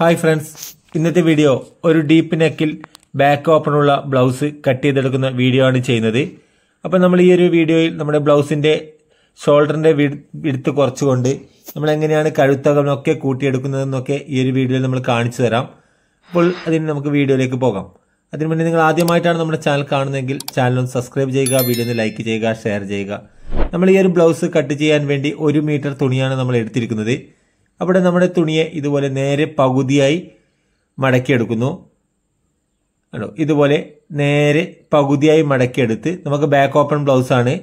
hi friends ഇന്നത്തെ video ഒരു deep നെക്കിൽ ബാക്ക് ഓപ്പണുള്ള ബ്ലൗസ് കട്ട് ചെയ്തെടുക്കുന്ന വീഡിയോ ആണ് ചെയ്യുന്നത് അപ്പോൾ നമ്മൾ ഈ ഒരു വീഡിയോയിൽ നമ്മുടെ ബ്ലൗസിൻ്റെ ഷോൾഡറിൻ്റെ വിടുത്ത് കുറച്ചുകൊണ്ട് നമ്മൾ എങ്ങനെയാണ് കഴുത്തകമൊക്കെ കൂട്ടിയെടുക്കുന്നതെന്നൊക്കെ ഈ ഒരു വീഡിയോയിൽ നമ്മൾ കാണിച്ചു തരാം അപ്പോൾ അതിന് നമുക്ക് വീഡിയോയിലേക്ക് പോകാം അതിനു മുന്നേ നിങ്ങൾ ആദ്യമായിട്ടാണ് നമ്മുടെ ചാനൽ കാണുന്നതെങ്കിൽ ചാനൽ ഒന്ന് സബ്സ്ക്രൈബ് ചെയ്യുക വീഡിയോ ഒന്ന് ലൈക്ക് ചെയ്യുക ഷെയർ ചെയ്യുക നമ്മൾ ഈ ഒരു ബ്ലൗസ് കട്ട് ചെയ്യാൻ വേണ്ടി ഒരു മീറ്റർ തുണിയാണ് നമ്മൾ എടുത്തിരിക്കുന്നത് അവിടെ നമ്മുടെ തുണിയെ ഇതുപോലെ നേരെ പകുതിയായി മടക്കിയെടുക്കുന്നു ആണോ ഇതുപോലെ നേരെ പകുതിയായി മടക്കിയെടുത്ത് നമുക്ക് ബാക്ക് ഓപ്പൺ ബ്ലൗസ് ആണ്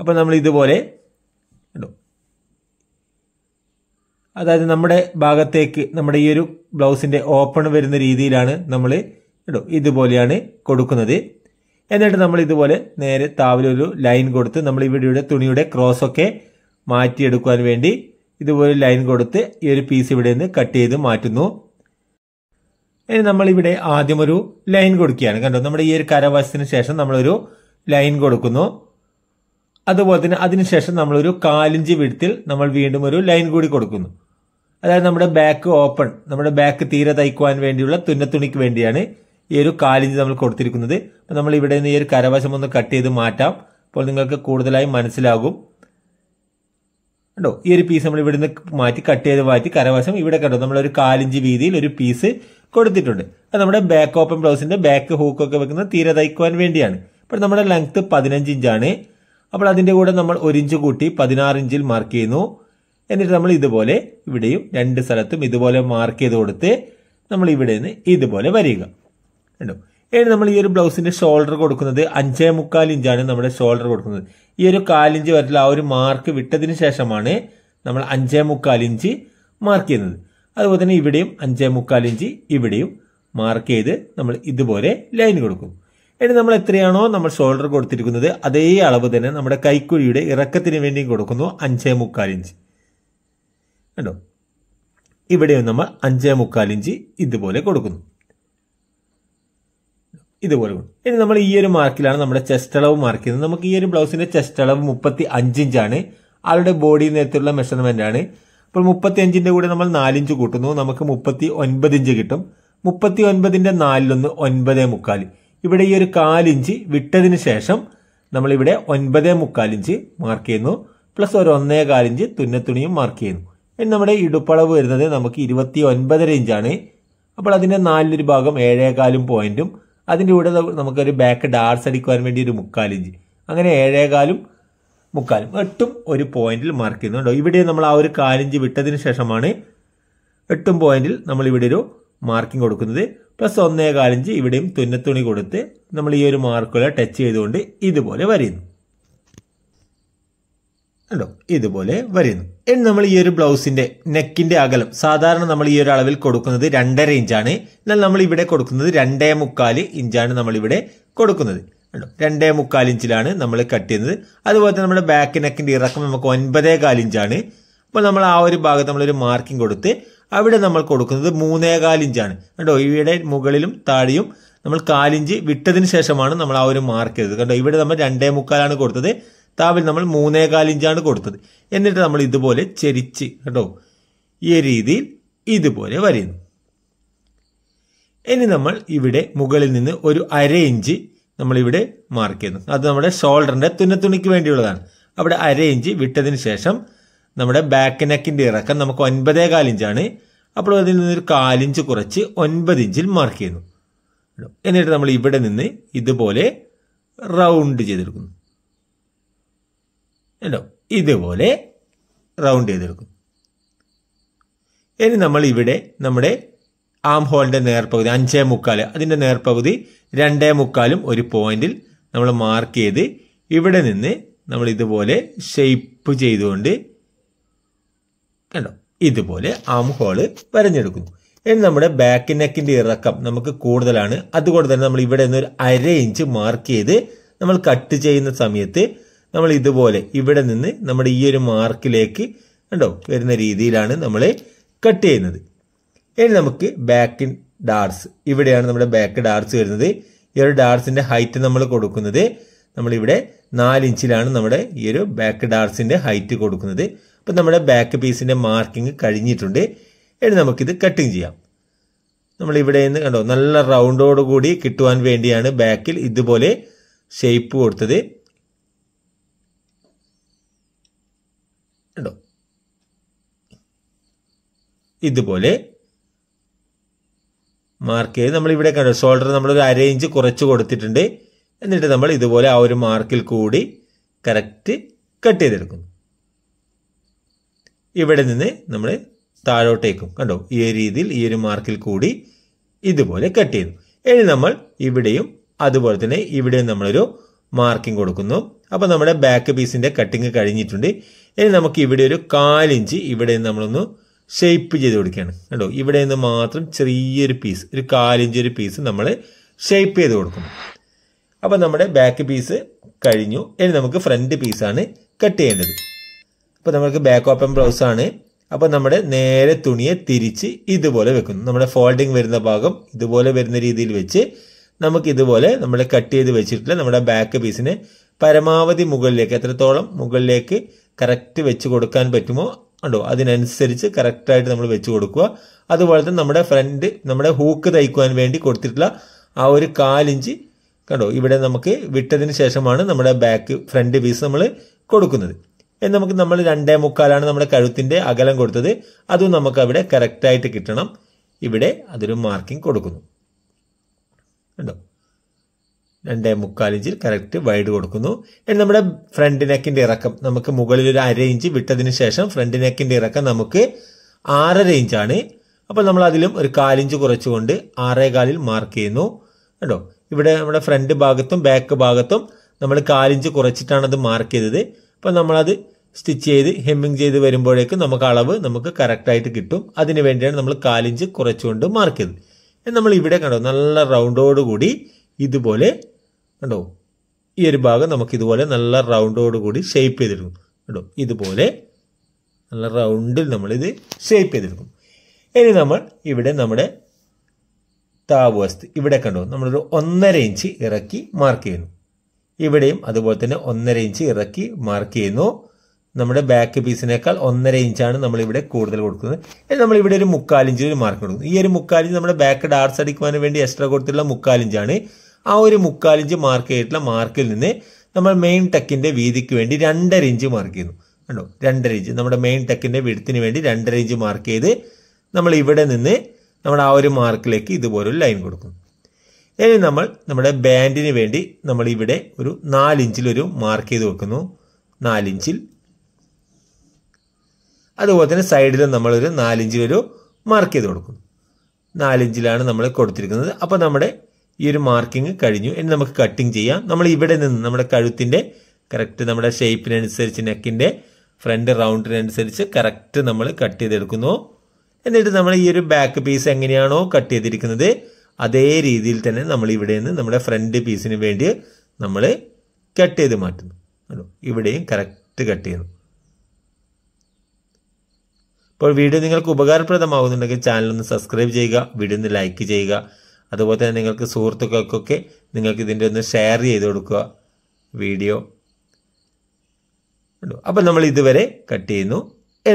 അപ്പോൾ നമ്മൾ ഇതുപോലെ ഉണ്ടോ അതായത് നമ്മുടെ ഭാഗത്തേക്ക് നമ്മുടെ ഈ ഒരു ബ്ലൗസിൻ്റെ ഓപ്പൺ വരുന്ന രീതിയിലാണ് നമ്മൾ ഇടോ ഇതുപോലെയാണ് കൊടുക്കുന്നത് എന്നിട്ട് നമ്മൾ ഇതുപോലെ നേരെ താവിലൊരു ലൈൻ കൊടുത്ത് നമ്മൾ ഇവിടെയുടെ തുണിയുടെ ക്രോസൊക്കെ മാറ്റിയെടുക്കുവാൻ വേണ്ടി ഇതുപോലെ ലൈൻ കൊടുത്ത് ഈ ഒരു പീസ് ഇവിടെ നിന്ന് കട്ട് ചെയ്ത് മാറ്റുന്നു ഇനി നമ്മളിവിടെ ആദ്യം ഒരു ലൈൻ കൊടുക്കുകയാണ് കണ്ടോ നമ്മുടെ ഈ ഒരു കരവശത്തിന് ശേഷം നമ്മളൊരു ലൈൻ കൊടുക്കുന്നു അതുപോലെ തന്നെ അതിനുശേഷം നമ്മളൊരു കാലിഞ്ച് വിടത്തിൽ നമ്മൾ വീണ്ടും ഒരു ലൈൻ കൂടി കൊടുക്കുന്നു അതായത് നമ്മുടെ ബാക്ക് ഓപ്പൺ നമ്മുടെ ബാക്ക് തീരെ തയ്ക്കുവാൻ വേണ്ടിയുള്ള തുന്നത്തുണിക്ക് വേണ്ടിയാണ് ഈ ഒരു കാലിഞ്ച് നമ്മൾ കൊടുത്തിരിക്കുന്നത് അപ്പം നമ്മൾ ഇവിടെ നിന്ന് ഈ ഒരു കരവശം ഒന്ന് കട്ട് ചെയ്ത് മാറ്റാം അപ്പോൾ നിങ്ങൾക്ക് കൂടുതലായി മനസ്സിലാകും കണ്ടോ ഈ ഒരു പീസ് നമ്മൾ ഇവിടുന്ന് മാറ്റി കട്ട് ചെയ്ത് മാറ്റി കരവശം ഇവിടെ കണ്ടോ നമ്മളൊരു കാലിഞ്ച് വീതിയിൽ ഒരു പീസ് കൊടുത്തിട്ടുണ്ട് അപ്പം നമ്മുടെ ബാക്ക് ഓപ്പൺ ബ്ലൗസിന്റെ ബാക്ക് ഹൂക്കൊക്കെ വെക്കുന്ന തീരെ തയ്ക്കുവാൻ വേണ്ടിയാണ് അപ്പോൾ നമ്മുടെ ലെങ്ത്ത് പതിനഞ്ച് ഇഞ്ചാണ് അപ്പോൾ അതിൻ്റെ കൂടെ നമ്മൾ ഒരു ഇഞ്ച് കൂട്ടി പതിനാറ് ഇഞ്ചിൽ മാർക്ക് ചെയ്യുന്നു എന്നിട്ട് നമ്മൾ ഇതുപോലെ ഇവിടെയും രണ്ട് സ്ഥലത്തും ഇതുപോലെ മാർക്ക് ചെയ്ത് കൊടുത്ത് നമ്മൾ ഇവിടെ നിന്ന് ഇതുപോലെ വരിക കണ്ടോ ഇനി നമ്മൾ ഈ ഒരു ബ്ലൗസിന്റെ ഷോൾഡർ കൊടുക്കുന്നത് അഞ്ചേ മുക്കാൽ ഇഞ്ചാണ് നമ്മുടെ ഷോൾഡർ കൊടുക്കുന്നത് ഈ ഒരു കാലിഞ്ച് വരൽ ആ ഒരു മാർക്ക് വിട്ടതിന് ശേഷമാണ് നമ്മൾ അഞ്ചേ മുക്കാൽ ഇഞ്ച് മാർക്ക് ചെയ്യുന്നത് അതുപോലെ തന്നെ ഇവിടെയും അഞ്ചേ മുക്കാൽ ഇഞ്ച് ഇവിടെയും മാർക്ക് ചെയ്ത് നമ്മൾ ഇതുപോലെ ലൈൻ കൊടുക്കും ഇനി നമ്മൾ എത്രയാണോ നമ്മൾ ഷോൾഡർ കൊടുത്തിരിക്കുന്നത് അതേ അളവ് തന്നെ നമ്മുടെ കൈക്കുഴിയുടെ ഇറക്കത്തിന് വേണ്ടിയും കൊടുക്കുന്നു അഞ്ചേ മുക്കാൽ ഇഞ്ച് കണ്ടോ ഇവിടെയും നമ്മൾ അഞ്ചേ മുക്കാൽ ഇഞ്ച് ഇതുപോലെ കൊടുക്കുന്നു ഇതുപോലെ കൊണ്ട് ഇനി നമ്മൾ ഈ ഒരു മാർക്കിലാണ് നമ്മുടെ ചെസ്റ്റ് അളവ് മാർക്ക് ചെയ്യുന്നത് നമുക്ക് ഈ ഒരു ബ്ലൗസിന്റെ ചെസ്റ്റ് അളവ് മുപ്പത്തി അഞ്ചിഞ്ചാണ് ആളുടെ ബോഡി നേരത്തുള്ള മെഷർമെന്റ് ആണ് അപ്പോൾ മുപ്പത്തി അഞ്ചിന്റെ കൂടെ നമ്മൾ നാലിഞ്ച് കൂട്ടുന്നു നമുക്ക് മുപ്പത്തി ഒൻപത് ഇഞ്ച് കിട്ടും മുപ്പത്തി ഒൻപതിന്റെ നാലിലൊന്ന് ഒൻപതേ മുക്കാൽ ഇവിടെ ഈ ഒരു കാലിഞ്ച് വിട്ടതിന് ശേഷം നമ്മളിവിടെ ഒൻപതേ മുക്കാലിഞ്ച് മാർക്ക് ചെയ്യുന്നു പ്ലസ് ഒരു ഒന്നേ കാലിഞ്ച് തുന്നത്തുണിയും മാർക്ക് ചെയ്യുന്നു ഇനി നമ്മുടെ ഇടുപ്പളവ് വരുന്നത് നമുക്ക് ഇരുപത്തി ഒൻപതര ഇഞ്ചാണ് അപ്പോൾ അതിന്റെ നാലിലൊരു ഭാഗം ഏഴേകാലും പോയിന്റും അതിൻ്റെ കൂടെ നമുക്കൊരു ബാക്ക് ഡാർസ് അടിക്കുവാൻ വേണ്ടി ഒരു മുക്കാലിഞ്ച് അങ്ങനെ ഏഴേകാലും മുക്കാലും എട്ടും ഒരു പോയിന്റിൽ മാർക്ക് ചെയ്യുന്നുണ്ടോ ഇവിടെ നമ്മൾ ആ ഒരു കാലിഞ്ച് വിട്ടതിന് ശേഷമാണ് എട്ടും പോയിന്റിൽ നമ്മൾ ഇവിടെ ഒരു മാർക്കിംഗ് കൊടുക്കുന്നത് പ്ലസ് ഒന്നേ കാലിഞ്ച് ഇവിടെയും തുന്നത്തുണി കൊടുത്ത് നമ്മൾ ഈ ഒരു മാർക്കുള്ള ടച്ച് ചെയ്തുകൊണ്ട് ഇതുപോലെ വരയുന്നു കണ്ടോ ഇതുപോലെ വരുന്നു എന്ന് നമ്മൾ ഈ ഒരു ബ്ലൗസിന്റെ നെക്കിന്റെ അകലം സാധാരണ നമ്മൾ ഈ ഒരു അളവിൽ കൊടുക്കുന്നത് രണ്ടര ഇഞ്ചാണ് എന്നാൽ നമ്മൾ ഇവിടെ കൊടുക്കുന്നത് രണ്ടേ മുക്കാൽ ഇഞ്ചാണ് നമ്മൾ ഇവിടെ കൊടുക്കുന്നത് കണ്ടോ രണ്ടേ മുക്കാൽ ഇഞ്ചിലാണ് നമ്മൾ കട്ട് ചെയ്യുന്നത് അതുപോലെ തന്നെ നമ്മുടെ ബാക്ക് നെക്കിന്റെ ഇറക്കം നമുക്ക് ഒൻപതേ കാൽ ഇഞ്ചാണ് അപ്പോൾ നമ്മൾ ആ ഒരു ഭാഗത്ത് നമ്മളൊരു മാർക്കിംഗ് കൊടുത്ത് അവിടെ നമ്മൾ കൊടുക്കുന്നത് മൂന്നേ കാൽ ഇഞ്ചാണ് കണ്ടോ ഇവിടെ മുകളിലും താഴെയും നമ്മൾ കാലിഞ്ച് വിട്ടതിന് ശേഷമാണ് നമ്മൾ ആ ഒരു മാർക്ക് ചെയ്തത് കണ്ടോ ഇവിടെ നമ്മൾ രണ്ടേ മുക്കാലാണ് കൊടുത്തത് താവിൽ നമ്മൾ മൂന്നേകാൽ ഇഞ്ചാണ് കൊടുത്തത് എന്നിട്ട് നമ്മൾ ഇതുപോലെ ചെരിച്ച് കേട്ടോ ഈ രീതിയിൽ ഇതുപോലെ വരയുന്നു ഇനി നമ്മൾ ഇവിടെ മുകളിൽ നിന്ന് ഒരു അര ഇഞ്ച് നമ്മളിവിടെ മാർക്ക് ചെയ്യുന്നു അത് നമ്മുടെ ഷോൾഡറിൻ്റെ തുന്നത്തുണിക്ക് വേണ്ടിയുള്ളതാണ് അവിടെ അര ഇഞ്ച് വിട്ടതിന് ശേഷം നമ്മുടെ ബാക്ക് നെക്കിൻ്റെ ഇറക്കം നമുക്ക് ഒൻപതേ കാലിഞ്ചാണ് അപ്പോൾ അതിൽ നിന്നൊരു കാലിഞ്ച് കുറച്ച് ഒൻപത് ഇഞ്ചിൽ മാർക്ക് ചെയ്യുന്നു എന്നിട്ട് നമ്മൾ ഇവിടെ നിന്ന് ഇതുപോലെ റൗണ്ട് ചെയ്തെടുക്കുന്നു കേട്ടോ ഇതുപോലെ റൗണ്ട് ചെയ്തെടുക്കും ഇനി നമ്മൾ ഇവിടെ നമ്മുടെ ആം ഹോളിൻ്റെ നേർപ്പകുതി അഞ്ചേ മുക്കാൽ അതിൻ്റെ നേർപ്പകുതി രണ്ടേ മുക്കാലും ഒരു പോയിന്റിൽ നമ്മൾ മാർക്ക് ചെയ്ത് ഇവിടെ നിന്ന് നമ്മൾ ഇതുപോലെ ഷെയ്പ്പ് ചെയ്തുകൊണ്ട് കണ്ടോ ഇതുപോലെ ആം ഹോള് വരഞ്ഞെടുക്കുന്നു ഇനി നമ്മുടെ ബാക്ക് നെക്കിൻ്റെ ഇറക്കം നമുക്ക് കൂടുതലാണ് അതുകൊണ്ട് തന്നെ നമ്മൾ ഇവിടെ നിന്ന് ഒരു അര ഇഞ്ച് മാർക്ക് ചെയ്ത് നമ്മൾ കട്ട് ചെയ്യുന്ന സമയത്ത് നമ്മൾ ഇതുപോലെ ഇവിടെ നിന്ന് നമ്മുടെ ഈ ഒരു മാർക്കിലേക്ക് കണ്ടോ വരുന്ന രീതിയിലാണ് നമ്മൾ കട്ട് ചെയ്യുന്നത് ഇനി നമുക്ക് ബാക്ക് ഡാർസ് ഇവിടെയാണ് നമ്മുടെ ബാക്ക് ഡാർസ് വരുന്നത് ഈ ഒരു ഡാർസിന്റെ ഹൈറ്റ് നമ്മൾ കൊടുക്കുന്നത് നമ്മളിവിടെ ഇഞ്ചിലാണ് നമ്മുടെ ഈ ഒരു ബാക്ക് ഡാർസിന്റെ ഹൈറ്റ് കൊടുക്കുന്നത് അപ്പം നമ്മുടെ ബാക്ക് പീസിന്റെ മാർക്കിംഗ് കഴിഞ്ഞിട്ടുണ്ട് ഇനി നമുക്കിത് കട്ടിങ് ചെയ്യാം നമ്മൾ ഇവിടെ നിന്ന് കണ്ടോ നല്ല റൗണ്ടോട് കൂടി കിട്ടുവാൻ വേണ്ടിയാണ് ബാക്കിൽ ഇതുപോലെ ഷേപ്പ് കൊടുത്തത് കണ്ടോ ഇതുപോലെ മാർക്ക് ചെയ്ത് നമ്മൾ ഇവിടെ കണ്ടു ഷോൾഡർ നമ്മളൊരു അര ഇഞ്ച് കുറച്ച് കൊടുത്തിട്ടുണ്ട് എന്നിട്ട് നമ്മൾ ഇതുപോലെ ആ ഒരു മാർക്കിൽ കൂടി കറക്റ്റ് കട്ട് ചെയ്തെടുക്കുന്നു ഇവിടെ നിന്ന് നമ്മൾ താഴോട്ടേക്കും കണ്ടോ ഈ രീതിയിൽ ഈ ഒരു മാർക്കിൽ കൂടി ഇതുപോലെ കട്ട് ചെയ്തു ഇനി നമ്മൾ ഇവിടെയും അതുപോലെ തന്നെ ഇവിടെയും നമ്മളൊരു മാർക്കിംഗ് കൊടുക്കുന്നു അപ്പോൾ നമ്മുടെ ബാക്ക് പീസിൻ്റെ കട്ടിങ് കഴിഞ്ഞിട്ടുണ്ട് ഇനി നമുക്ക് ഇവിടെ ഒരു കാലിഞ്ച് ഇവിടെ നമ്മളൊന്ന് ഷേപ്പ് ചെയ്ത് കൊടുക്കുകയാണ് കണ്ടോ ഇവിടെ നിന്ന് മാത്രം ചെറിയൊരു പീസ് ഒരു കാലിഞ്ച് ഒരു പീസ് നമ്മൾ ഷേപ്പ് ചെയ്ത് കൊടുക്കും അപ്പോൾ നമ്മുടെ ബാക്ക് പീസ് കഴിഞ്ഞു ഇനി നമുക്ക് ഫ്രണ്ട് പീസാണ് കട്ട് ചെയ്യേണ്ടത് അപ്പോൾ നമുക്ക് ബാക്ക് ഓപ്പൺ ബ്ലൗസാണ് അപ്പോൾ നമ്മുടെ നേരെ തുണിയെ തിരിച്ച് ഇതുപോലെ വെക്കുന്നു നമ്മുടെ ഫോൾഡിങ് വരുന്ന ഭാഗം ഇതുപോലെ വരുന്ന രീതിയിൽ വെച്ച് നമുക്ക് ഇതുപോലെ നമ്മൾ കട്ട് ചെയ്ത് വെച്ചിട്ടുള്ള നമ്മുടെ ബാക്ക് പീസിനെ പരമാവധി മുകളിലേക്ക് എത്രത്തോളം മുകളിലേക്ക് കറക്റ്റ് വെച്ച് കൊടുക്കാൻ പറ്റുമോ ഉണ്ടോ അതിനനുസരിച്ച് കറക്റ്റായിട്ട് നമ്മൾ വെച്ച് കൊടുക്കുക അതുപോലെ തന്നെ നമ്മുടെ ഫ്രണ്ട് നമ്മുടെ ഹൂക്ക് തയ്ക്കുവാൻ വേണ്ടി കൊടുത്തിട്ടുള്ള ആ ഒരു കാലിഞ്ച് കണ്ടോ ഇവിടെ നമുക്ക് വിട്ടതിന് ശേഷമാണ് നമ്മുടെ ബാക്ക് ഫ്രണ്ട് പീസ് നമ്മൾ കൊടുക്കുന്നത് എന്ന് നമുക്ക് നമ്മൾ രണ്ടേ മുക്കാലാണ് നമ്മുടെ കഴുത്തിൻ്റെ അകലം കൊടുത്തത് അതും നമുക്ക് അവിടെ കറക്റ്റായിട്ട് കിട്ടണം ഇവിടെ അതൊരു മാർക്കിംഗ് കൊടുക്കുന്നു കണ്ടോ രണ്ടേ മുക്കാൽ ഇഞ്ചിൽ കറക്റ്റ് വൈഡ് കൊടുക്കുന്നു നമ്മുടെ ഫ്രണ്ട് നെക്കിന്റെ ഇറക്കം നമുക്ക് മുകളിൽ ഒരു അര ഇഞ്ച് വിട്ടതിന് ശേഷം ഫ്രണ്ട് നെക്കിന്റെ ഇറക്കം നമുക്ക് ആറര ഇഞ്ചാണ് അപ്പോൾ നമ്മൾ അതിലും ഒരു കാലിഞ്ച് കുറച്ചുകൊണ്ട് കാലിൽ മാർക്ക് ചെയ്യുന്നു കേട്ടോ ഇവിടെ നമ്മുടെ ഫ്രണ്ട് ഭാഗത്തും ബാക്ക് ഭാഗത്തും നമ്മൾ കാലിഞ്ച് കുറച്ചിട്ടാണ് അത് മാർക്ക് ചെയ്തത് അപ്പോൾ നമ്മളത് സ്റ്റിച്ച് ചെയ്ത് ഹെമ്മിങ് ചെയ്ത് വരുമ്പോഴേക്കും നമുക്ക് അളവ് നമുക്ക് കറക്റ്റായിട്ട് കിട്ടും അതിന് വേണ്ടിയാണ് നമ്മൾ കാലിഞ്ച് കുറച്ചുകൊണ്ട് മാർക്ക് ചെയ്തത് നമ്മൾ ഇവിടെ കണ്ടോ നല്ല റൗണ്ടോടുകൂടി ഇതുപോലെ കണ്ടോ ഈ ഒരു ഭാഗം നമുക്ക് ഇതുപോലെ നല്ല റൗണ്ടോട് കൂടി ഷേപ്പ് ചെയ്തെടുക്കും കണ്ടോ ഇതുപോലെ നല്ല റൗണ്ടിൽ നമ്മളിത് ഷേപ്പ് ചെയ്തെടുക്കും ഇനി നമ്മൾ ഇവിടെ നമ്മുടെ വസ്തു ഇവിടെ കണ്ടോ നമ്മളൊരു ഒന്നര ഇഞ്ച് ഇറക്കി മാർക്ക് ചെയ്യുന്നു ഇവിടെയും അതുപോലെ തന്നെ ഒന്നര ഇഞ്ച് ഇറക്കി മാർക്ക് ചെയ്യുന്നു നമ്മുടെ ബാക്ക് പീസിനേക്കാൾ ഒന്നര ഇഞ്ചാണ് നമ്മൾ ഇവിടെ കൂടുതൽ കൊടുക്കുന്നത് നമ്മൾ ഇവിടെ ഒരു മുക്കാലിഞ്ചിൽ ഒരു മാർക്ക് കൊടുക്കുന്നു ഈ ഒരു മുക്കാലിഞ്ച് നമ്മുടെ ബാക്ക് ഡാർസ് അടിക്കുവാൻ വേണ്ടി എക്സ്ട്രാ കൊടുത്തിട്ടുള്ള മുക്കാലിഞ്ചാണ് ആ ഒരു മുക്കാലിഞ്ച് മാർക്ക് ചെയ്തിട്ടുള്ള മാർക്കിൽ നിന്ന് നമ്മൾ മെയിൻ ടെക്കിൻ്റെ വീതിക്ക് വേണ്ടി രണ്ടര ഇഞ്ച് മാർക്ക് ചെയ്യുന്നു കണ്ടോ രണ്ടര ഇഞ്ച് നമ്മുടെ മെയിൻ ടെക്കിൻ്റെ വിടുത്തിന് വേണ്ടി രണ്ടര ഇഞ്ച് മാർക്ക് ചെയ്ത് നമ്മൾ ഇവിടെ നിന്ന് നമ്മുടെ ആ ഒരു മാർക്കിലേക്ക് ഇതുപോലൊരു ലൈൻ കൊടുക്കുന്നു ഇനി നമ്മൾ നമ്മുടെ ബാൻഡിന് വേണ്ടി നമ്മൾ ഇവിടെ ഒരു നാലിഞ്ചിലൊരു മാർക്ക് ചെയ്ത് വെക്കുന്നു നാലിഞ്ചിൽ അതുപോലെ തന്നെ സൈഡിലും നമ്മളൊരു നാലിഞ്ചിലൊരു മാർക്ക് ചെയ്ത് കൊടുക്കുന്നു നാലിഞ്ചിലാണ് നമ്മൾ കൊടുത്തിരിക്കുന്നത് അപ്പോൾ നമ്മുടെ ഈ ഒരു മാർക്കിംഗ് കഴിഞ്ഞു ഇനി നമുക്ക് കട്ടിങ് ചെയ്യാം നമ്മൾ ഇവിടെ നിന്ന് നമ്മുടെ കഴുത്തിൻ്റെ കറക്റ്റ് നമ്മുടെ ഷേപ്പിനനുസരിച്ച് നെക്കിൻ്റെ ഫ്രണ്ട് റൗണ്ടിനനുസരിച്ച് കറക്റ്റ് നമ്മൾ കട്ട് ചെയ്തെടുക്കുന്നു എന്നിട്ട് നമ്മൾ ഈ ഒരു ബാക്ക് പീസ് എങ്ങനെയാണോ കട്ട് ചെയ്തിരിക്കുന്നത് അതേ രീതിയിൽ തന്നെ നമ്മൾ ഇവിടെ നിന്ന് നമ്മുടെ ഫ്രണ്ട് പീസിന് വേണ്ടി നമ്മൾ കട്ട് ചെയ്ത് മാറ്റുന്നു കേട്ടോ ഇവിടെയും കറക്റ്റ് കട്ട് ചെയ്യുന്നു ഇപ്പോൾ വീഡിയോ നിങ്ങൾക്ക് ഉപകാരപ്രദമാകുന്നുണ്ടെങ്കിൽ ചാനൽ ഒന്ന് സബ്സ്ക്രൈബ് ചെയ്യുക വീഡിയോ ഒന്ന് ലൈക്ക് ചെയ്യുക അതുപോലെ തന്നെ നിങ്ങൾക്ക് സുഹൃത്തുക്കൾക്കൊക്കെ നിങ്ങൾക്ക് ഇതിൻ്റെ ഒന്ന് ഷെയർ ചെയ്ത് കൊടുക്കുക വീഡിയോ അപ്പം നമ്മൾ ഇതുവരെ കട്ട് ചെയ്യുന്നു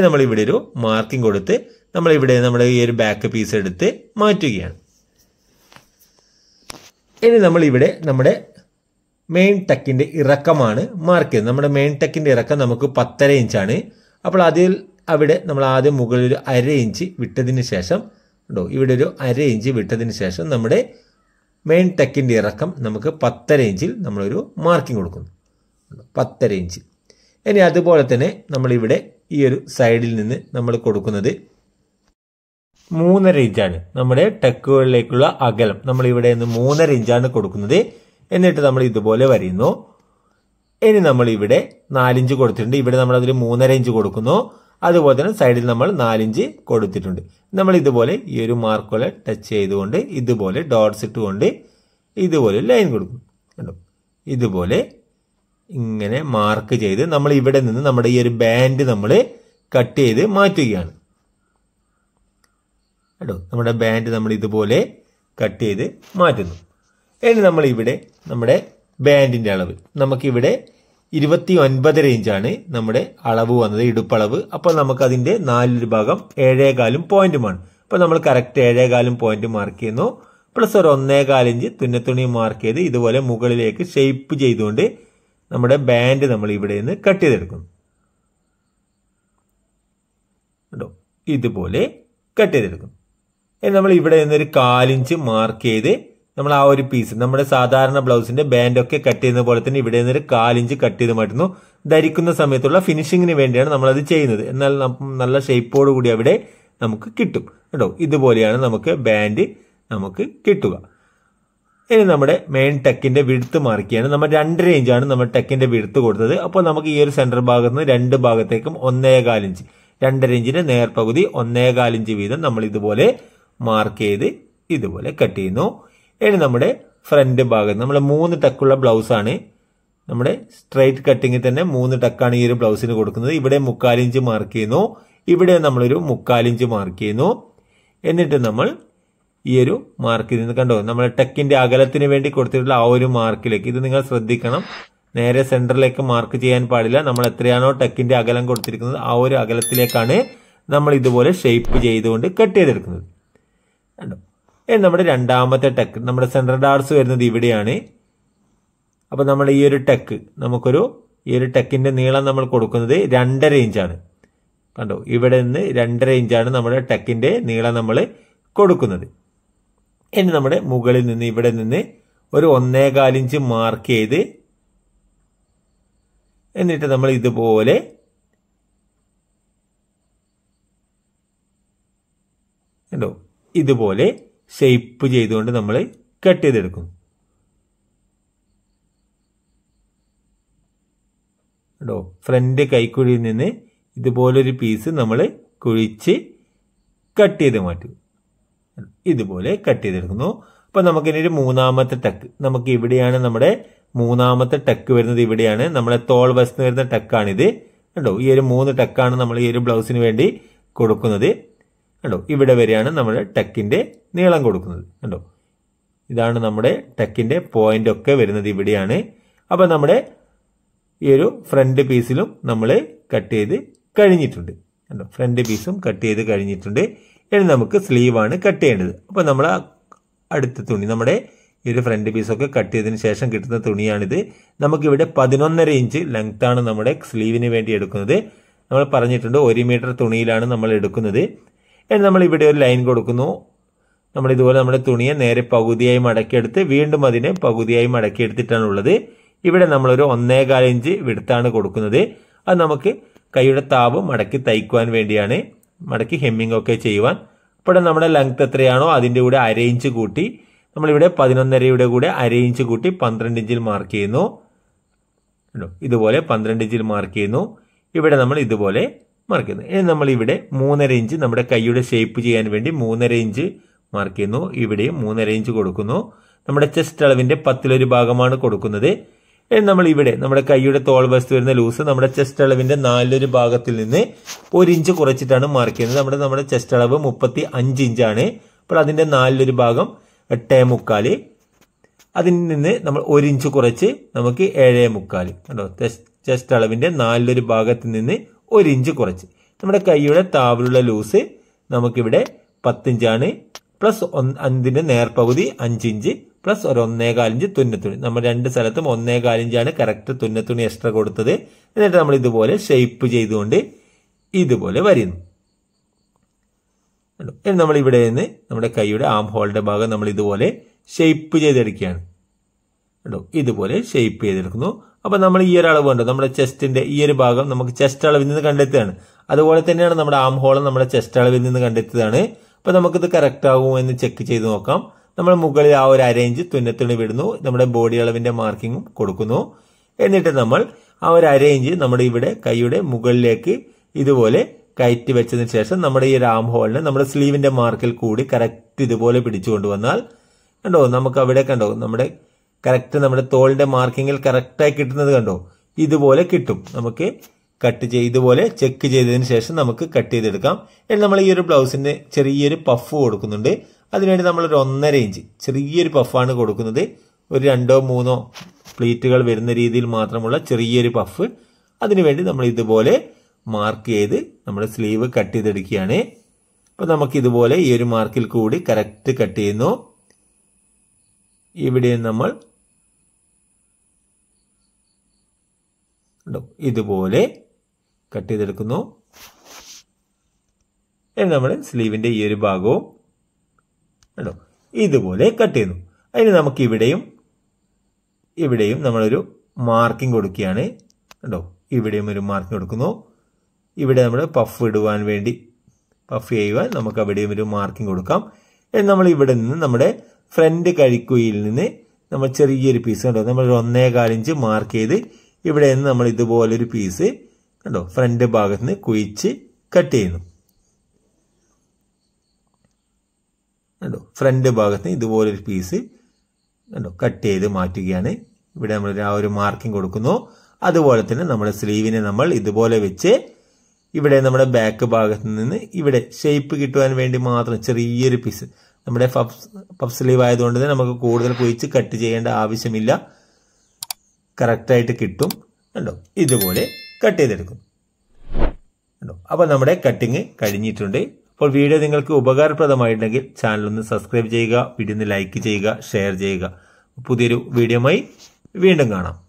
നമ്മൾ ഇവിടെ ഒരു മാർക്കിംഗ് കൊടുത്ത് നമ്മൾ ഇവിടെ നമ്മുടെ ഈ ഒരു ബാക്ക് പീസ് എടുത്ത് മാറ്റുകയാണ് ഇനി നമ്മൾ ഇവിടെ നമ്മുടെ മെയിൻ ടക്കിൻ്റെ ഇറക്കമാണ് മാർക്ക് ചെയ്യുന്നത് നമ്മുടെ മെയിൻ ടക്കിൻ്റെ ഇറക്കം നമുക്ക് പത്തര ഇഞ്ചാണ് അപ്പോൾ അതിൽ അവിടെ നമ്മൾ ആദ്യം മുകളിൽ ഒരു അര ഇഞ്ച് വിട്ടതിന് ശേഷം ഉണ്ടോ ഇവിടെ ഒരു അര ഇഞ്ച് വിട്ടതിന് ശേഷം നമ്മുടെ മെയിൻ ടെക്കിൻ്റെ ഇറക്കം നമുക്ക് പത്തര ഇഞ്ചിൽ നമ്മളൊരു മാർക്കിംഗ് കൊടുക്കുന്നു പത്തര ഇഞ്ച് ഇനി അതുപോലെ തന്നെ നമ്മളിവിടെ ഈ ഒരു സൈഡിൽ നിന്ന് നമ്മൾ കൊടുക്കുന്നത് മൂന്നര ഇഞ്ചാണ് നമ്മുടെ ടെക്കുകളിലേക്കുള്ള അകലം നമ്മൾ ഇവിടെ നിന്ന് മൂന്നര ഇഞ്ചാണ് കൊടുക്കുന്നത് എന്നിട്ട് നമ്മൾ ഇതുപോലെ വരയുന്നു ഇനി നമ്മൾ ഇവിടെ നാലിഞ്ച് കൊടുത്തിട്ടുണ്ട് ഇവിടെ നമ്മൾ അതിൽ മൂന്നര ഇഞ്ച് കൊടുക്കുന്നു അതുപോലെ തന്നെ സൈഡിൽ നമ്മൾ നാലിഞ്ച് കൊടുത്തിട്ടുണ്ട് നമ്മൾ ഇതുപോലെ ഈ ഒരു മാർക്കോലെ ടച്ച് ചെയ്തുകൊണ്ട് ഇതുപോലെ ഡോട്ട്സ് ഇട്ടുകൊണ്ട് ഇതുപോലെ ലൈൻ കൊടുക്കും കണ്ടോ ഇതുപോലെ ഇങ്ങനെ മാർക്ക് ചെയ്ത് നമ്മൾ ഇവിടെ നിന്ന് നമ്മുടെ ഈ ഒരു ബാൻഡ് നമ്മൾ കട്ട് ചെയ്ത് മാറ്റുകയാണ് കേട്ടോ നമ്മുടെ ബാൻഡ് നമ്മൾ ഇതുപോലെ കട്ട് ചെയ്ത് മാറ്റുന്നു ഇനി നമ്മൾ ഇവിടെ നമ്മുടെ ബാൻഡിൻ്റെ അളവ് നമുക്കിവിടെ ഇരുപത്തി ഒൻപത് റേഞ്ചാണ് നമ്മുടെ അളവ് വന്നത് ഇടുപ്പളവ് അപ്പോൾ നമുക്കതിൻ്റെ നാലൊരു ഭാഗം ഏഴേകാലും പോയിന്റുമാണ് അപ്പോൾ നമ്മൾ കറക്റ്റ് ഏഴേകാലും പോയിന്റ് മാർക്ക് ചെയ്യുന്നു പ്ലസ് ഒരു ഒന്നേകാലിഞ്ച് തുന്നത്തുണി മാർക്ക് ചെയ്ത് ഇതുപോലെ മുകളിലേക്ക് ഷേപ്പ് ചെയ്തുകൊണ്ട് നമ്മുടെ ബാൻഡ് നമ്മൾ ഇവിടെ നിന്ന് കട്ട് ചെയ്തെടുക്കുന്നു കേട്ടോ ഇതുപോലെ കട്ട് ചെയ്തെടുക്കും നമ്മൾ ഇവിടെ നിന്നൊരു കാലിഞ്ച് മാർക്ക് ചെയ്ത് നമ്മൾ ആ ഒരു പീസ് നമ്മുടെ സാധാരണ ബ്ലൗസിന്റെ ബാൻഡ് ഒക്കെ കട്ട് ചെയ്യുന്ന പോലെ തന്നെ ഇവിടെ നിന്നൊരു കാലിഞ്ച് കട്ട് ചെയ്ത് മാറ്റുന്നു ധരിക്കുന്ന സമയത്തുള്ള ഫിനിഷിങ്ങിന് വേണ്ടിയാണ് നമ്മൾ അത് ചെയ്യുന്നത് എന്നാൽ നല്ല ഷേപ്പോട് കൂടി അവിടെ നമുക്ക് കിട്ടും കേട്ടോ ഇതുപോലെയാണ് നമുക്ക് ബാൻഡ് നമുക്ക് കിട്ടുക ഇനി നമ്മുടെ മെയിൻ ടെക്കിന്റെ വിഴുത്ത് മാർക്കിയാണ് നമ്മൾ രണ്ട് റേഞ്ചാണ് നമ്മൾ ടെക്കിന്റെ വിഴുത്ത് കൊടുത്തത് അപ്പോൾ നമുക്ക് ഈ ഒരു സെൻറ്റർ ഭാഗത്ത് നിന്ന് രണ്ട് ഭാഗത്തേക്കും ഒന്നേകാലിഞ്ച് രണ്ടര ഇഞ്ചിന്റെ നേർപകുതി കാലിഞ്ച് വീതം നമ്മൾ ഇതുപോലെ മാർക്ക് ചെയ്ത് ഇതുപോലെ കട്ട് ചെയ്യുന്നു ഇനി നമ്മുടെ ഫ്രണ്ട് ഭാഗം നമ്മൾ മൂന്ന് ടക്കുള്ള ബ്ലൗസാണ് നമ്മുടെ സ്ട്രൈറ്റ് കട്ടിങ്ങിൽ തന്നെ മൂന്ന് ടക്കാണ് ഈ ഒരു ബ്ലൗസിന് കൊടുക്കുന്നത് ഇവിടെ മുക്കാലിഞ്ച് മാർക്ക് ചെയ്യുന്നു ഇവിടെ നമ്മളൊരു മുക്കാലിഞ്ച് മാർക്ക് ചെയ്യുന്നു എന്നിട്ട് നമ്മൾ ഈ ഒരു മാർക്ക് നിന്ന് കണ്ടോ നമ്മൾ ടക്കിന്റെ അകലത്തിന് വേണ്ടി കൊടുത്തിട്ടുള്ള ആ ഒരു മാർക്കിലേക്ക് ഇത് നിങ്ങൾ ശ്രദ്ധിക്കണം നേരെ സെന്ററിലേക്ക് മാർക്ക് ചെയ്യാൻ പാടില്ല നമ്മൾ എത്രയാണോ ടക്കിന്റെ അകലം കൊടുത്തിരിക്കുന്നത് ആ ഒരു അകലത്തിലേക്കാണ് നമ്മൾ ഇതുപോലെ ഷേപ്പ് ചെയ്തുകൊണ്ട് കട്ട് ചെയ്തെടുക്കുന്നത് കണ്ടോ നമ്മുടെ രണ്ടാമത്തെ ടെക്ക് നമ്മുടെ സെൻട്രൽ ഡാർസ് വരുന്നത് ഇവിടെയാണ് അപ്പോൾ നമ്മൾ ഈ ഒരു ടെക്ക് നമുക്കൊരു ഈ ഒരു ടെക്കിൻ്റെ നീളം നമ്മൾ കൊടുക്കുന്നത് രണ്ടര ഇഞ്ചാണ് കണ്ടോ ഇവിടെ നിന്ന് രണ്ടര ഇഞ്ചാണ് നമ്മുടെ ടെക്കിൻ്റെ നീളം നമ്മൾ കൊടുക്കുന്നത് ഇനി നമ്മുടെ മുകളിൽ നിന്ന് ഇവിടെ നിന്ന് ഒരു ഒന്നേകാലിഞ്ച് മാർക്ക് ചെയ്ത് എന്നിട്ട് നമ്മൾ ഇതുപോലെ കണ്ടോ ഇതുപോലെ ഷെയ്പ്പ് ചെയ്തുകൊണ്ട് നമ്മൾ കട്ട് ചെയ്തെടുക്കും കേട്ടോ ഫ്രണ്ട് കൈക്കുഴിയിൽ നിന്ന് ഇതുപോലൊരു പീസ് നമ്മൾ കുഴിച്ച് കട്ട് ചെയ്ത് മാറ്റും ഇതുപോലെ കട്ട് ചെയ്തെടുക്കുന്നു അപ്പം നമുക്കിനി ഒരു മൂന്നാമത്തെ ടക്ക് നമുക്ക് ഇവിടെയാണ് നമ്മുടെ മൂന്നാമത്തെ ടക്ക് വരുന്നത് ഇവിടെയാണ് നമ്മളെ തോൾ വശത്ത് വരുന്ന ടക്കാണിത് കണ്ടോ ഈ ഒരു മൂന്ന് ടക്കാണ് നമ്മൾ ഈ ഒരു ബ്ലൗസിന് വേണ്ടി കൊടുക്കുന്നത് കണ്ടോ ഇവിടെ വരെയാണ് നമ്മുടെ ടെക്കിൻ്റെ നീളം കൊടുക്കുന്നത് കണ്ടോ ഇതാണ് നമ്മുടെ ടെക്കിൻ്റെ പോയിന്റ് ഒക്കെ വരുന്നത് ഇവിടെയാണ് അപ്പോൾ നമ്മുടെ ഈ ഒരു ഫ്രണ്ട് പീസിലും നമ്മൾ കട്ട് ചെയ്ത് കഴിഞ്ഞിട്ടുണ്ട് കണ്ടോ ഫ്രണ്ട് പീസും കട്ട് ചെയ്ത് കഴിഞ്ഞിട്ടുണ്ട് ഇനി നമുക്ക് സ്ലീവാണ് കട്ട് ചെയ്യേണ്ടത് അപ്പോൾ നമ്മൾ അടുത്ത തുണി നമ്മുടെ ഈ ഒരു ഫ്രണ്ട് പീസൊക്കെ കട്ട് ചെയ്തതിന് ശേഷം കിട്ടുന്ന തുണിയാണിത് നമുക്കിവിടെ പതിനൊന്നര ഇഞ്ച് ലെങ്ത്താണ് നമ്മുടെ സ്ലീവിന് വേണ്ടി എടുക്കുന്നത് നമ്മൾ പറഞ്ഞിട്ടുണ്ട് ഒരു മീറ്റർ തുണിയിലാണ് നമ്മൾ എടുക്കുന്നത് എന്ന് നമ്മൾ ഇവിടെ ഒരു ലൈൻ കൊടുക്കുന്നു നമ്മൾ ഇതുപോലെ നമ്മുടെ തുണിയെ നേരെ പകുതിയായി മടക്കിയെടുത്ത് വീണ്ടും അതിനെ പകുതിയായി മടക്കിയെടുത്തിട്ടാണ് ഉള്ളത് ഇവിടെ നമ്മളൊരു ഒന്നേകാൽ ഇഞ്ച് വിടുത്താണ് കൊടുക്കുന്നത് അത് നമുക്ക് കൈയുടെ താപ് മടക്കി തയ്ക്കുവാൻ വേണ്ടിയാണ് മടക്കി ഹെമ്മിങ് ഒക്കെ ചെയ്യുവാൻ അപ്പോൾ നമ്മുടെ ലെങ്ത് എത്രയാണോ അതിൻ്റെ കൂടെ അര ഇഞ്ച് കൂട്ടി നമ്മളിവിടെ പതിനൊന്നരയുടെ കൂടെ അര ഇഞ്ച് കൂട്ടി പന്ത്രണ്ട് ഇഞ്ചിൽ മാർക്ക് ചെയ്യുന്നു ഇതുപോലെ പന്ത്രണ്ട് ഇഞ്ചിൽ മാർക്ക് ചെയ്യുന്നു ഇവിടെ നമ്മൾ ഇതുപോലെ മാർക്ക് ചെയ്യുന്നു ഇനി നമ്മളിവിടെ മൂന്നര ഇഞ്ച് നമ്മുടെ കൈയുടെ ഷേപ്പ് ചെയ്യാൻ വേണ്ടി മൂന്നര ഇഞ്ച് മാർക്ക് ചെയ്യുന്നു ഇവിടെയും മൂന്നര ഇഞ്ച് കൊടുക്കുന്നു നമ്മുടെ ചെസ്റ്റ് അളവിൻ്റെ പത്തിലൊരു ഭാഗമാണ് കൊടുക്കുന്നത് നമ്മൾ ഇവിടെ നമ്മുടെ കൈയുടെ തോൾ വസ്തു വരുന്ന ലൂസ് നമ്മുടെ ചെസ്റ്റ് അളവിന്റെ നാലൊരു ഭാഗത്തിൽ നിന്ന് ഒരു ഇഞ്ച് കുറച്ചിട്ടാണ് മാർക്ക് ചെയ്യുന്നത് നമ്മുടെ നമ്മുടെ ചെസ്റ്റ് അളവ് മുപ്പത്തി അഞ്ച് ഇഞ്ചാണ് അപ്പോൾ അതിന്റെ നാലിലൊരു ഭാഗം എട്ടേ മുക്കാല് അതിൽ നിന്ന് നമ്മൾ ഒരു ഇഞ്ച് കുറച്ച് നമുക്ക് ഏഴേ മുക്കാല് കണ്ടോ ചെസ്റ്റ് അളവിന്റെ നാലിലൊരു ഭാഗത്ത് നിന്ന് ഒരു ഇഞ്ച് കുറച്ച് നമ്മുടെ കൈയുടെ താവിലുള്ള ലൂസ് നമുക്കിവിടെ പത്തിഞ്ചാണ് പ്ലസ് ഒന്ന് അതിൻ്റെ നേർപകുതി അഞ്ചിഞ്ച് പ്ലസ് ഒരു ഒന്നേകാലിഞ്ച് തുന്നത്തുണി നമ്മൾ രണ്ട് സ്ഥലത്തും ഒന്നേകാലിഞ്ചാണ് കറക്റ്റ് തുന്നത്തുണി എക്സ്ട്രാ കൊടുത്തത് എന്നിട്ട് നമ്മൾ ഇതുപോലെ ഷേപ്പ് ചെയ്തുകൊണ്ട് ഇതുപോലെ വരുന്നു നമ്മൾ ഇവിടെ നിന്ന് നമ്മുടെ കൈയുടെ ആം ഹോളിന്റെ ഭാഗം നമ്മൾ ഇതുപോലെ ഷേപ്പ് ചെയ്തെടുക്കുകയാണ് കേട്ടോ ഇതുപോലെ ഷേപ്പ് ചെയ്തെടുക്കുന്നു അപ്പോൾ നമ്മൾ ഈ ഒരു അളവ് കണ്ടു നമ്മുടെ ചെസ്റ്റിന്റെ ഈ ഒരു ഭാഗം നമുക്ക് ചെസ്റ്റ് അളവിൽ നിന്ന് കണ്ടെത്തുകയാണ് അതുപോലെ തന്നെയാണ് നമ്മുടെ ആം ഹോളം നമ്മുടെ ചെസ്റ്റ് അളവിൽ നിന്ന് കണ്ടെത്തിയതാണ് അപ്പോൾ നമുക്കിത് കറക്റ്റ് ആകുമോ എന്ന് ചെക്ക് ചെയ്ത് നോക്കാം നമ്മൾ മുകളിൽ ആ ഒരു അരേഞ്ച് തുന്നത്തിന് വിടുന്നു നമ്മുടെ ബോഡി അളവിന്റെ മാർക്കിങ്ങും കൊടുക്കുന്നു എന്നിട്ട് നമ്മൾ ആ ഒരു അരേഞ്ച് നമ്മുടെ ഇവിടെ കൈയുടെ മുകളിലേക്ക് ഇതുപോലെ കയറ്റി വെച്ചതിന് ശേഷം നമ്മുടെ ഈ രാം ഹോളിനെ നമ്മുടെ സ്ലീവിന്റെ മാർക്കിൽ കൂടി കറക്റ്റ് ഇതുപോലെ പിടിച്ചുകൊണ്ട് വന്നാൽ കണ്ടോ നമുക്ക് അവിടെ കണ്ടോ നമ്മുടെ കറക്റ്റ് നമ്മുടെ തോളിന്റെ മാർക്കിങ്ങിൽ കറക്റ്റായി കിട്ടുന്നത് കണ്ടോ ഇതുപോലെ കിട്ടും നമുക്ക് കട്ട് ചെയ്ത് ഇതുപോലെ ചെക്ക് ചെയ്തതിന് ശേഷം നമുക്ക് കട്ട് ചെയ്തെടുക്കാം എന്നാൽ നമ്മൾ ഈ ഒരു ബ്ലൗസിന് ചെറിയൊരു പഫ് കൊടുക്കുന്നുണ്ട് അതിനുവേണ്ടി നമ്മളൊരു ഒന്നര ഇഞ്ച് ചെറിയൊരു പഫാണ് കൊടുക്കുന്നത് ഒരു രണ്ടോ മൂന്നോ പ്ലീറ്റുകൾ വരുന്ന രീതിയിൽ മാത്രമുള്ള ചെറിയൊരു പഫ് അതിനുവേണ്ടി നമ്മൾ ഇതുപോലെ മാർക്ക് ചെയ്ത് നമ്മുടെ സ്ലീവ് കട്ട് ചെയ്തെടുക്കുകയാണ് അപ്പം നമുക്ക് ഇതുപോലെ ഈ ഒരു മാർക്കിൽ കൂടി കറക്റ്റ് കട്ട് ചെയ്യുന്നു ഇവിടെ നമ്മൾ ഇതുപോലെ കട്ട് ചെയ്തെടുക്കുന്നു ഇനി നമ്മൾ സ്ലീവിന്റെ ഈ ഒരു ഭാഗവും കേട്ടോ ഇതുപോലെ കട്ട് ചെയ്യുന്നു അതിന് നമുക്ക് ഇവിടെയും ഇവിടെയും നമ്മളൊരു മാർക്കിംഗ് കൊടുക്കുകയാണ് കേട്ടോ ഇവിടെയും ഒരു മാർക്കിംഗ് കൊടുക്കുന്നു ഇവിടെ നമ്മൾ പഫ് ഇടുവാൻ വേണ്ടി പഫ് ചെയ്യുവാൻ നമുക്ക് അവിടെയും ഒരു മാർക്കിംഗ് കൊടുക്കാം നമ്മൾ ഇവിടെ നിന്ന് നമ്മുടെ ഫ്രണ്ട് കഴിക്കുയിൽ നിന്ന് നമ്മൾ ചെറിയൊരു പീസ് കണ്ടോ നമ്മൾ ഒന്നേകാൽ ഇഞ്ച് മാർക്ക് ചെയ്ത് ഇവിടെ നിന്ന് നമ്മൾ ഇതുപോലൊരു പീസ് കണ്ടോ ഫ്രണ്ട് ഭാഗത്ത് നിന്ന് കുഴിച്ച് കട്ട് ചെയ്യുന്നു കണ്ടോ ഫ്രണ്ട് ഭാഗത്ത് നിന്ന് ഇതുപോലൊരു പീസ് കണ്ടോ കട്ട് ചെയ്ത് മാറ്റുകയാണ് ഇവിടെ നമ്മൾ ആ ഒരു മാർക്കിംഗ് കൊടുക്കുന്നു അതുപോലെ തന്നെ നമ്മുടെ സ്ലീവിനെ നമ്മൾ ഇതുപോലെ വെച്ച് ഇവിടെ നമ്മുടെ ബാക്ക് ഭാഗത്ത് നിന്ന് ഇവിടെ ഷേപ്പ് കിട്ടുവാൻ വേണ്ടി മാത്രം ചെറിയൊരു പീസ് നമ്മുടെ പഫ് പഫ് സ്ലീവ് ആയതുകൊണ്ട് തന്നെ നമുക്ക് കൂടുതൽ കുഴിച്ച് കട്ട് ചെയ്യേണ്ട ആവശ്യമില്ല കറക്റ്റായിട്ട് കിട്ടും കണ്ടോ ഇതുപോലെ കട്ട് ചെയ്തെടുക്കും കണ്ടോ അപ്പോൾ നമ്മുടെ കട്ടിങ് കഴിഞ്ഞിട്ടുണ്ട് അപ്പോൾ വീഡിയോ നിങ്ങൾക്ക് ഉപകാരപ്രദമായിട്ടുണ്ടെങ്കിൽ ചാനൽ ഒന്ന് സബ്സ്ക്രൈബ് ചെയ്യുക വീഡിയോ ഒന്ന് ലൈക്ക് ചെയ്യുക ഷെയർ ചെയ്യുക പുതിയൊരു വീഡിയോയുമായി വീണ്ടും കാണാം